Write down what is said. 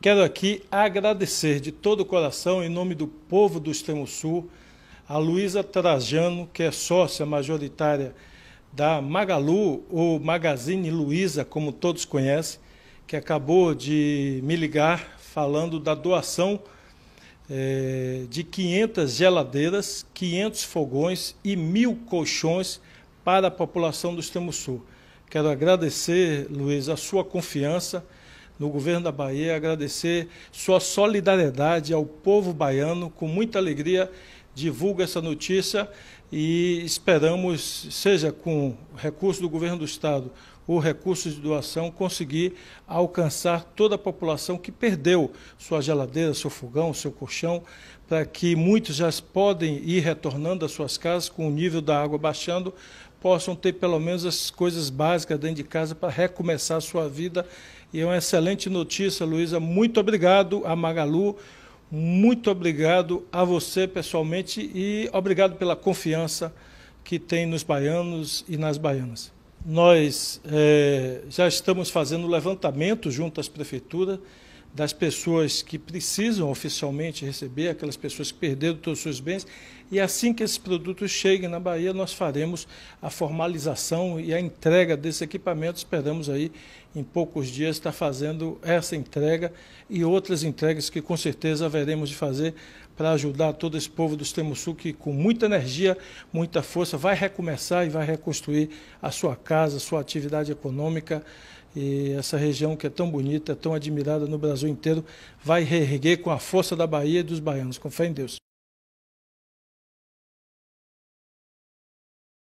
Quero aqui agradecer de todo o coração, em nome do povo do Extremo Sul, a Luísa Trajano, que é sócia majoritária da Magalu, ou Magazine Luiza, como todos conhecem, que acabou de me ligar falando da doação é, de 500 geladeiras, 500 fogões e mil colchões para a população do Extremo Sul. Quero agradecer, Luiz, a sua confiança no governo da Bahia, agradecer sua solidariedade ao povo baiano. Com muita alegria, divulga essa notícia e esperamos, seja com recurso do governo do Estado ou recursos de doação, conseguir alcançar toda a população que perdeu sua geladeira, seu fogão, seu colchão, para que muitos já podem ir retornando às suas casas com o nível da água baixando, possam ter pelo menos as coisas básicas dentro de casa para recomeçar a sua vida. E é uma excelente notícia, Luísa. Muito obrigado a Magalu muito obrigado a você pessoalmente e obrigado pela confiança que tem nos baianos e nas baianas. Nós é, já estamos fazendo levantamento junto às prefeituras das pessoas que precisam oficialmente receber, aquelas pessoas que perderam todos os seus bens, e assim que esses produtos cheguem na Bahia, nós faremos a formalização e a entrega desse equipamento. Esperamos aí, em poucos dias, estar fazendo essa entrega e outras entregas que com certeza haveremos de fazer para ajudar todo esse povo do extremo sul que, com muita energia, muita força, vai recomeçar e vai reconstruir a sua casa, a sua atividade econômica e essa região que é tão bonita, tão admirada no Brasil inteiro, vai reerguer com a força da Bahia e dos baianos. Com fé em Deus.